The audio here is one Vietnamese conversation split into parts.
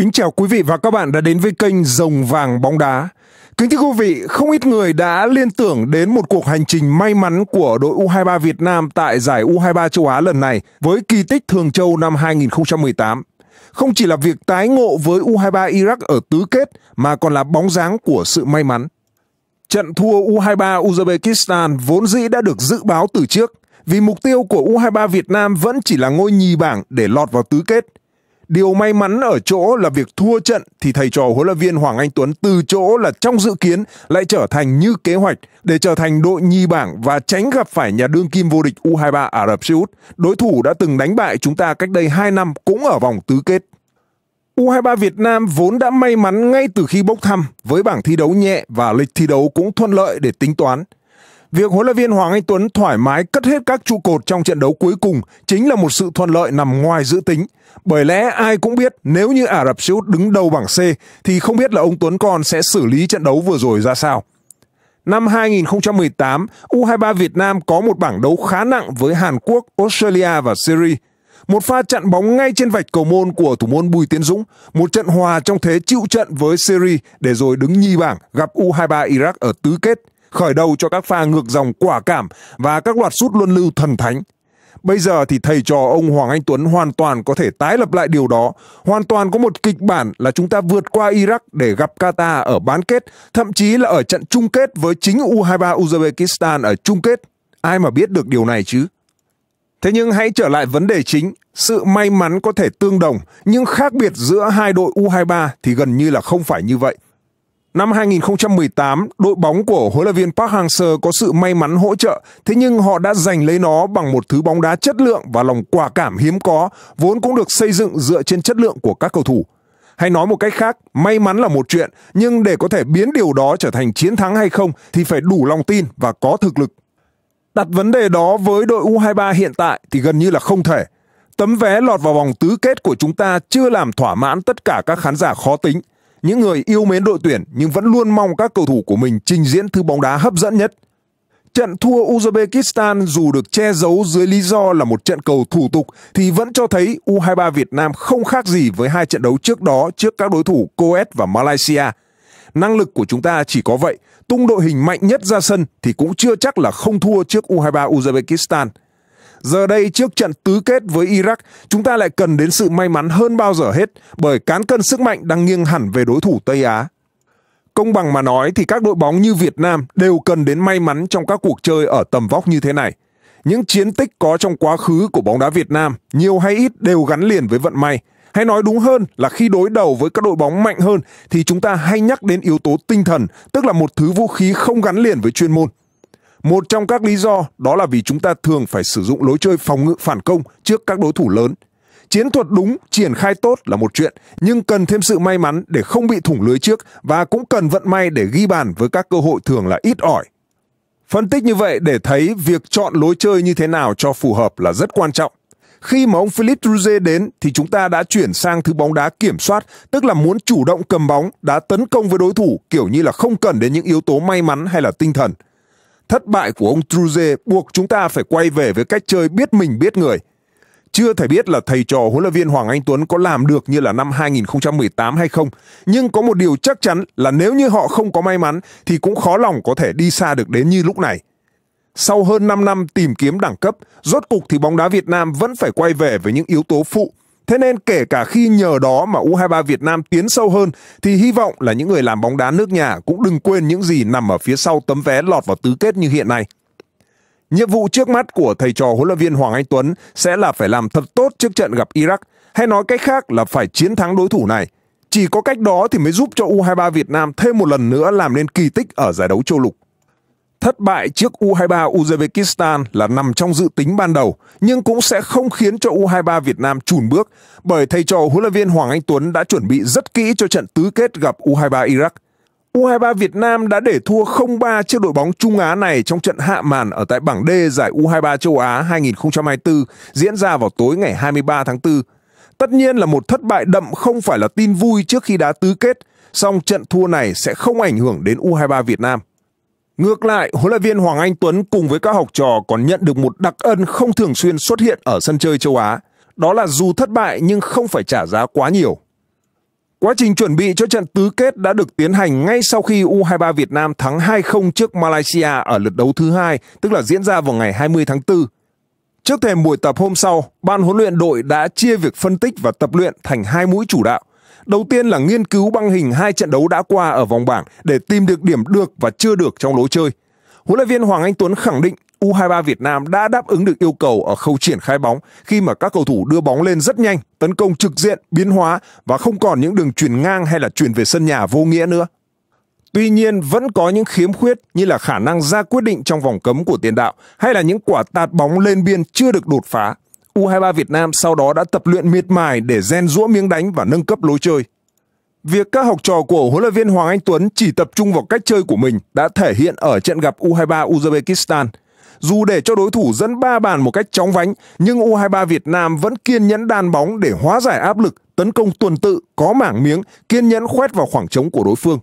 Kính chào quý vị và các bạn đã đến với kênh Rồng Vàng Bóng Đá. Kính thưa quý vị, không ít người đã liên tưởng đến một cuộc hành trình may mắn của đội U23 Việt Nam tại giải U23 châu Á lần này với kỳ tích Thường Châu năm 2018. Không chỉ là việc tái ngộ với U23 Iraq ở tứ kết mà còn là bóng dáng của sự may mắn. Trận thua U23 Uzbekistan vốn dĩ đã được dự báo từ trước vì mục tiêu của U23 Việt Nam vẫn chỉ là ngôi nhì bảng để lọt vào tứ kết – Điều may mắn ở chỗ là việc thua trận thì thầy trò huấn luyện viên Hoàng Anh Tuấn từ chỗ là trong dự kiến lại trở thành như kế hoạch để trở thành đội nhì bảng và tránh gặp phải nhà đương kim vô địch U23 Ả Rập Xê Út, đối thủ đã từng đánh bại chúng ta cách đây 2 năm cũng ở vòng tứ kết. U23 Việt Nam vốn đã may mắn ngay từ khi bốc thăm với bảng thi đấu nhẹ và lịch thi đấu cũng thuận lợi để tính toán – Việc huấn luyện viên Hoàng Anh Tuấn thoải mái cất hết các trụ cột trong trận đấu cuối cùng chính là một sự thuận lợi nằm ngoài dự tính. Bởi lẽ ai cũng biết nếu như Ả Rập Xê Út đứng đầu bảng C thì không biết là ông Tuấn còn sẽ xử lý trận đấu vừa rồi ra sao. Năm 2018, U23 Việt Nam có một bảng đấu khá nặng với Hàn Quốc, Australia và Syria. Một pha chặn bóng ngay trên vạch cầu môn của thủ môn Bùi Tiến Dũng, một trận hòa trong thế chịu trận với Syria để rồi đứng nhì bảng gặp U23 Iraq ở tứ kết – khởi đầu cho các pha ngược dòng quả cảm và các loạt sút luân lưu thần thánh. Bây giờ thì thầy trò ông Hoàng Anh Tuấn hoàn toàn có thể tái lập lại điều đó, hoàn toàn có một kịch bản là chúng ta vượt qua Iraq để gặp Qatar ở bán kết, thậm chí là ở trận chung kết với chính U23 Uzbekistan ở chung kết. Ai mà biết được điều này chứ? Thế nhưng hãy trở lại vấn đề chính, sự may mắn có thể tương đồng, nhưng khác biệt giữa hai đội U23 thì gần như là không phải như vậy. Năm 2018, đội bóng của huấn luyện viên Park Hang-seo có sự may mắn hỗ trợ, thế nhưng họ đã giành lấy nó bằng một thứ bóng đá chất lượng và lòng quả cảm hiếm có, vốn cũng được xây dựng dựa trên chất lượng của các cầu thủ. Hay nói một cách khác, may mắn là một chuyện, nhưng để có thể biến điều đó trở thành chiến thắng hay không thì phải đủ lòng tin và có thực lực. Đặt vấn đề đó với đội U23 hiện tại thì gần như là không thể. Tấm vé lọt vào vòng tứ kết của chúng ta chưa làm thỏa mãn tất cả các khán giả khó tính những người yêu mến đội tuyển nhưng vẫn luôn mong các cầu thủ của mình trình diễn thứ bóng đá hấp dẫn nhất. Trận thua Uzbekistan dù được che giấu dưới lý do là một trận cầu thủ tục thì vẫn cho thấy U23 Việt Nam không khác gì với hai trận đấu trước đó trước các đối thủ Coes và Malaysia. Năng lực của chúng ta chỉ có vậy, tung đội hình mạnh nhất ra sân thì cũng chưa chắc là không thua trước U23 Uzbekistan. Giờ đây trước trận tứ kết với Iraq, chúng ta lại cần đến sự may mắn hơn bao giờ hết bởi cán cân sức mạnh đang nghiêng hẳn về đối thủ Tây Á. Công bằng mà nói thì các đội bóng như Việt Nam đều cần đến may mắn trong các cuộc chơi ở tầm vóc như thế này. Những chiến tích có trong quá khứ của bóng đá Việt Nam, nhiều hay ít đều gắn liền với vận may. Hay nói đúng hơn là khi đối đầu với các đội bóng mạnh hơn thì chúng ta hay nhắc đến yếu tố tinh thần, tức là một thứ vũ khí không gắn liền với chuyên môn. Một trong các lý do đó là vì chúng ta thường phải sử dụng lối chơi phòng ngự phản công trước các đối thủ lớn. Chiến thuật đúng, triển khai tốt là một chuyện, nhưng cần thêm sự may mắn để không bị thủng lưới trước và cũng cần vận may để ghi bàn với các cơ hội thường là ít ỏi. Phân tích như vậy để thấy việc chọn lối chơi như thế nào cho phù hợp là rất quan trọng. Khi mà ông Philippe Druze đến thì chúng ta đã chuyển sang thứ bóng đá kiểm soát, tức là muốn chủ động cầm bóng, đá tấn công với đối thủ kiểu như là không cần đến những yếu tố may mắn hay là tinh thần – Thất bại của ông Truze buộc chúng ta phải quay về với cách chơi biết mình biết người. Chưa thể biết là thầy trò huấn luyện viên Hoàng Anh Tuấn có làm được như là năm 2018 hay không, nhưng có một điều chắc chắn là nếu như họ không có may mắn thì cũng khó lòng có thể đi xa được đến như lúc này. Sau hơn 5 năm tìm kiếm đẳng cấp, rốt cục thì bóng đá Việt Nam vẫn phải quay về với những yếu tố phụ Thế nên kể cả khi nhờ đó mà U23 Việt Nam tiến sâu hơn thì hy vọng là những người làm bóng đá nước nhà cũng đừng quên những gì nằm ở phía sau tấm vé lọt vào tứ kết như hiện nay. Nhiệm vụ trước mắt của thầy trò huấn luyện viên Hoàng Anh Tuấn sẽ là phải làm thật tốt trước trận gặp Iraq, hay nói cách khác là phải chiến thắng đối thủ này. Chỉ có cách đó thì mới giúp cho U23 Việt Nam thêm một lần nữa làm nên kỳ tích ở giải đấu châu lục. Thất bại trước U23 Uzbekistan là nằm trong dự tính ban đầu, nhưng cũng sẽ không khiến cho U23 Việt Nam chùn bước, bởi thầy trò huấn luyện viên Hoàng Anh Tuấn đã chuẩn bị rất kỹ cho trận tứ kết gặp U23 Iraq. U23 Việt Nam đã để thua 0-3 trước đội bóng Trung Á này trong trận hạ màn ở tại bảng D giải U23 châu Á 2024 diễn ra vào tối ngày 23 tháng 4. Tất nhiên là một thất bại đậm không phải là tin vui trước khi đá tứ kết, song trận thua này sẽ không ảnh hưởng đến U23 Việt Nam. Ngược lại, huấn luyện viên Hoàng Anh Tuấn cùng với các học trò còn nhận được một đặc ân không thường xuyên xuất hiện ở sân chơi châu Á. Đó là dù thất bại nhưng không phải trả giá quá nhiều. Quá trình chuẩn bị cho trận tứ kết đã được tiến hành ngay sau khi U23 Việt Nam thắng 2-0 trước Malaysia ở lượt đấu thứ hai, tức là diễn ra vào ngày 20 tháng 4. Trước thềm buổi tập hôm sau, ban huấn luyện đội đã chia việc phân tích và tập luyện thành hai mũi chủ đạo. Đầu tiên là nghiên cứu băng hình hai trận đấu đã qua ở vòng bảng để tìm được điểm được và chưa được trong lối chơi. Huấn luyện viên Hoàng Anh Tuấn khẳng định U23 Việt Nam đã đáp ứng được yêu cầu ở khâu triển khai bóng khi mà các cầu thủ đưa bóng lên rất nhanh, tấn công trực diện, biến hóa và không còn những đường chuyển ngang hay là chuyển về sân nhà vô nghĩa nữa. Tuy nhiên vẫn có những khiếm khuyết như là khả năng ra quyết định trong vòng cấm của tiền đạo hay là những quả tạt bóng lên biên chưa được đột phá U23 Việt Nam sau đó đã tập luyện miệt mài để rèn rũa miếng đánh và nâng cấp lối chơi. Việc các học trò của huấn luyện viên Hoàng Anh Tuấn chỉ tập trung vào cách chơi của mình đã thể hiện ở trận gặp U23 Uzbekistan. Dù để cho đối thủ dẫn 3 bàn một cách chóng vánh, nhưng U23 Việt Nam vẫn kiên nhẫn đan bóng để hóa giải áp lực, tấn công tuần tự, có mảng miếng, kiên nhẫn khoét vào khoảng trống của đối phương.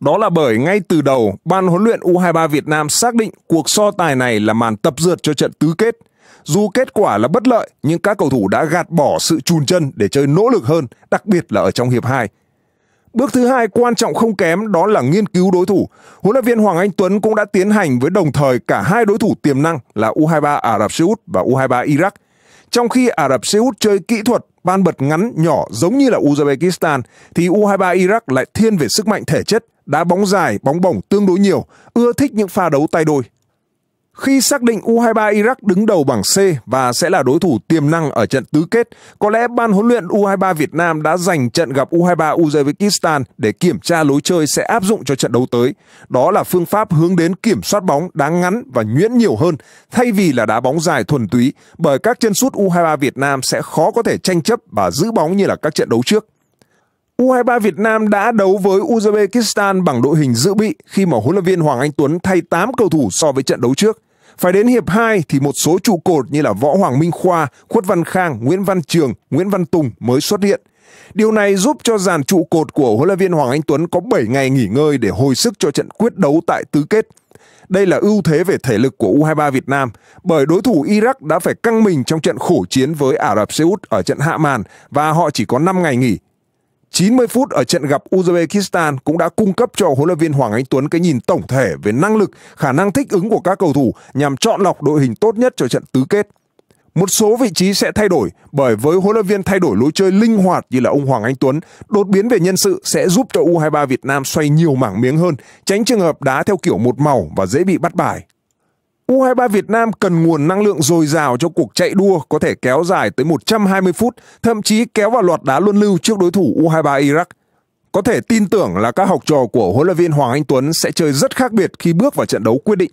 Đó là bởi ngay từ đầu, ban huấn luyện U23 Việt Nam xác định cuộc so tài này là màn tập dượt cho trận tứ kết – dù kết quả là bất lợi, nhưng các cầu thủ đã gạt bỏ sự chùn chân để chơi nỗ lực hơn, đặc biệt là ở trong hiệp 2. Bước thứ hai quan trọng không kém đó là nghiên cứu đối thủ. Huấn luyện viên Hoàng Anh Tuấn cũng đã tiến hành với đồng thời cả hai đối thủ tiềm năng là U23 Ả Rập Xê Út và U23 Iraq. Trong khi Ả Rập Xê Út chơi kỹ thuật ban bật ngắn nhỏ giống như là Uzbekistan thì U23 Iraq lại thiên về sức mạnh thể chất, đá bóng dài, bóng bổng tương đối nhiều, ưa thích những pha đấu tay đôi. Khi xác định U23 Iraq đứng đầu bảng C và sẽ là đối thủ tiềm năng ở trận tứ kết, có lẽ ban huấn luyện U23 Việt Nam đã dành trận gặp U23 Uzbekistan để kiểm tra lối chơi sẽ áp dụng cho trận đấu tới. Đó là phương pháp hướng đến kiểm soát bóng đá ngắn và nhuyễn nhiều hơn thay vì là đá bóng dài thuần túy bởi các chân sút U23 Việt Nam sẽ khó có thể tranh chấp và giữ bóng như là các trận đấu trước. U23 Việt Nam đã đấu với Uzbekistan bằng đội hình dự bị khi mà huấn luyện viên Hoàng Anh Tuấn thay 8 cầu thủ so với trận đấu trước. Phải đến hiệp 2 thì một số trụ cột như là Võ Hoàng Minh Khoa, Khuất Văn Khang, Nguyễn Văn Trường, Nguyễn Văn Tùng mới xuất hiện. Điều này giúp cho dàn trụ cột của huấn luyện viên Hoàng Anh Tuấn có 7 ngày nghỉ ngơi để hồi sức cho trận quyết đấu tại tứ kết. Đây là ưu thế về thể lực của U23 Việt Nam bởi đối thủ Iraq đã phải căng mình trong trận khổ chiến với Ả Rập Xê Út ở trận hạ màn và họ chỉ có 5 ngày nghỉ 90 phút ở trận gặp Uzbekistan cũng đã cung cấp cho huấn luyện viên Hoàng Anh Tuấn cái nhìn tổng thể về năng lực, khả năng thích ứng của các cầu thủ nhằm chọn lọc đội hình tốt nhất cho trận tứ kết. Một số vị trí sẽ thay đổi bởi với huấn luyện viên thay đổi lối chơi linh hoạt như là ông Hoàng Anh Tuấn, đột biến về nhân sự sẽ giúp cho U23 Việt Nam xoay nhiều mảng miếng hơn, tránh trường hợp đá theo kiểu một màu và dễ bị bắt bài. U23 Việt Nam cần nguồn năng lượng dồi dào cho cuộc chạy đua có thể kéo dài tới 120 phút, thậm chí kéo vào loạt đá luân lưu trước đối thủ U23 Iraq. Có thể tin tưởng là các học trò của huấn luyện viên Hoàng Anh Tuấn sẽ chơi rất khác biệt khi bước vào trận đấu quyết định.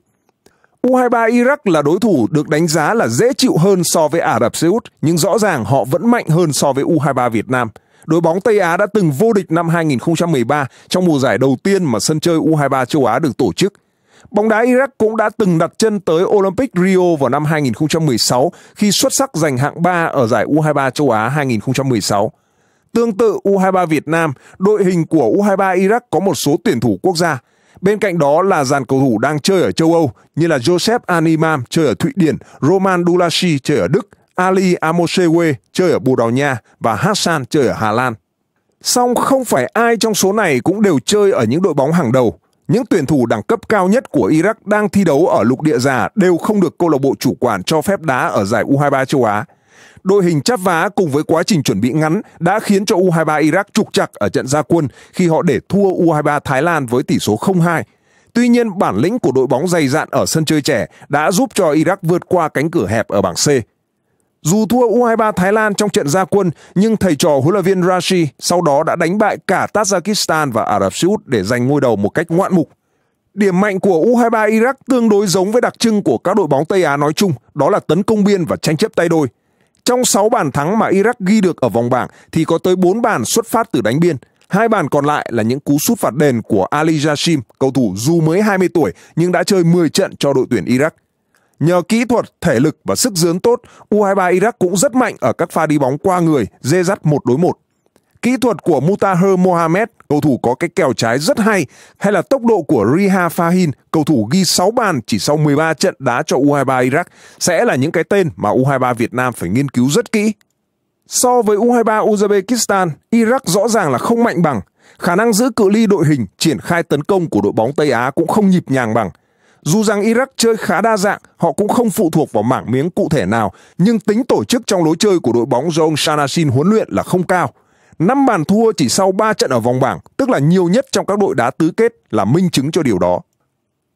U23 Iraq là đối thủ được đánh giá là dễ chịu hơn so với Ả Rập Xê Út, nhưng rõ ràng họ vẫn mạnh hơn so với U23 Việt Nam. Đội bóng Tây Á đã từng vô địch năm 2013 trong mùa giải đầu tiên mà sân chơi U23 châu Á được tổ chức – Bóng đá Iraq cũng đã từng đặt chân tới Olympic Rio vào năm 2016 khi xuất sắc giành hạng 3 ở giải U23 châu Á 2016. Tương tự U23 Việt Nam, đội hình của U23 Iraq có một số tuyển thủ quốc gia. Bên cạnh đó là dàn cầu thủ đang chơi ở châu Âu như là Joseph Animam chơi ở Thụy Điển, Roman Dulashi chơi ở Đức, Ali Amosewe chơi ở Bồ Đào Nha và Hassan chơi ở Hà Lan. Song không phải ai trong số này cũng đều chơi ở những đội bóng hàng đầu những tuyển thủ đẳng cấp cao nhất của Iraq đang thi đấu ở lục địa già đều không được câu lạc bộ chủ quản cho phép đá ở giải U23 châu Á. Đội hình chắp vá cùng với quá trình chuẩn bị ngắn đã khiến cho U23 Iraq trục chặt ở trận gia quân khi họ để thua U23 Thái Lan với tỷ số 0-2. Tuy nhiên, bản lĩnh của đội bóng dày dạn ở sân chơi trẻ đã giúp cho Iraq vượt qua cánh cửa hẹp ở bảng C. Dù thua U23 Thái Lan trong trận gia quân, nhưng thầy trò huấn luyện viên Rashi sau đó đã đánh bại cả Tajikistan và Ả Rập Xê Út để giành ngôi đầu một cách ngoạn mục. Điểm mạnh của U23 Iraq tương đối giống với đặc trưng của các đội bóng Tây Á nói chung, đó là tấn công biên và tranh chấp tay đôi. Trong 6 bàn thắng mà Iraq ghi được ở vòng bảng thì có tới 4 bàn xuất phát từ đánh biên. Hai bàn còn lại là những cú sút phạt đền của Ali Jashim, cầu thủ dù mới 20 tuổi nhưng đã chơi 10 trận cho đội tuyển Iraq. Nhờ kỹ thuật, thể lực và sức dướn tốt, U23 Iraq cũng rất mạnh ở các pha đi bóng qua người, dê dắt một đối một. Kỹ thuật của Mutaher Mohamed, cầu thủ có cái kèo trái rất hay, hay là tốc độ của Riha Fahin, cầu thủ ghi 6 bàn chỉ sau 13 trận đá cho U23 Iraq, sẽ là những cái tên mà U23 Việt Nam phải nghiên cứu rất kỹ. So với U23 Uzbekistan, Iraq rõ ràng là không mạnh bằng. Khả năng giữ cự ly đội hình, triển khai tấn công của đội bóng Tây Á cũng không nhịp nhàng bằng. Dù rằng Iraq chơi khá đa dạng, họ cũng không phụ thuộc vào mảng miếng cụ thể nào, nhưng tính tổ chức trong lối chơi của đội bóng do ông Sanasin huấn luyện là không cao. Năm bàn thua chỉ sau 3 trận ở vòng bảng, tức là nhiều nhất trong các đội đá tứ kết là minh chứng cho điều đó.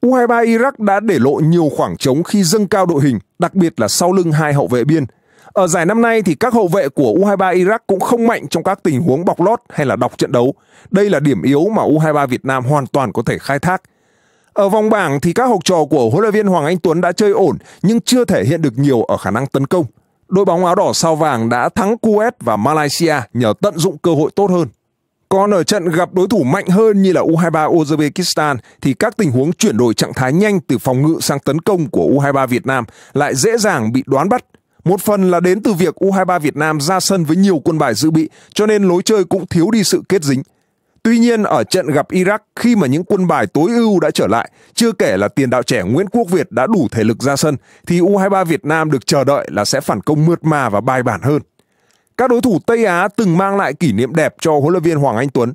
U23 Iraq đã để lộ nhiều khoảng trống khi dâng cao đội hình, đặc biệt là sau lưng hai hậu vệ biên. Ở giải năm nay thì các hậu vệ của U23 Iraq cũng không mạnh trong các tình huống bọc lót hay là đọc trận đấu. Đây là điểm yếu mà U23 Việt Nam hoàn toàn có thể khai thác. Ở vòng bảng thì các học trò của huấn luyện viên Hoàng Anh Tuấn đã chơi ổn nhưng chưa thể hiện được nhiều ở khả năng tấn công. Đội bóng áo đỏ sao vàng đã thắng Kuwait và Malaysia nhờ tận dụng cơ hội tốt hơn. Còn ở trận gặp đối thủ mạnh hơn như là U23 Uzbekistan thì các tình huống chuyển đổi trạng thái nhanh từ phòng ngự sang tấn công của U23 Việt Nam lại dễ dàng bị đoán bắt. Một phần là đến từ việc U23 Việt Nam ra sân với nhiều quân bài dự bị cho nên lối chơi cũng thiếu đi sự kết dính. Tuy nhiên ở trận gặp Iraq khi mà những quân bài tối ưu đã trở lại, chưa kể là tiền đạo trẻ Nguyễn Quốc Việt đã đủ thể lực ra sân thì U23 Việt Nam được chờ đợi là sẽ phản công mượt mà và bài bản hơn. Các đối thủ Tây Á từng mang lại kỷ niệm đẹp cho huấn luyện viên Hoàng Anh Tuấn.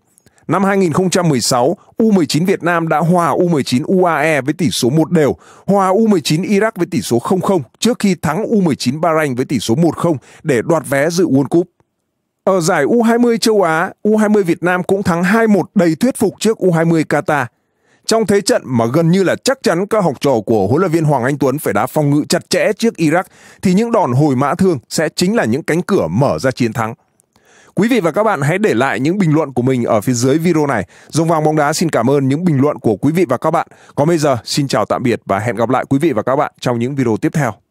Năm 2016, U19 Việt Nam đã hòa U19 UAE với tỷ số 1 đều, hòa U19 Iraq với tỷ số 0-0 trước khi thắng U19 Bahrain với tỷ số 1-0 để đoạt vé dự World Cup. Ở ờ, giải U20 châu Á, U20 Việt Nam cũng thắng 2-1 đầy thuyết phục trước U20 Qatar. Trong thế trận mà gần như là chắc chắn các học trò của huấn luyện viên Hoàng Anh Tuấn phải đá phòng ngự chặt chẽ trước Iraq thì những đòn hồi mã thương sẽ chính là những cánh cửa mở ra chiến thắng. Quý vị và các bạn hãy để lại những bình luận của mình ở phía dưới video này. dùng vàng bóng đá xin cảm ơn những bình luận của quý vị và các bạn. Còn bây giờ xin chào tạm biệt và hẹn gặp lại quý vị và các bạn trong những video tiếp theo.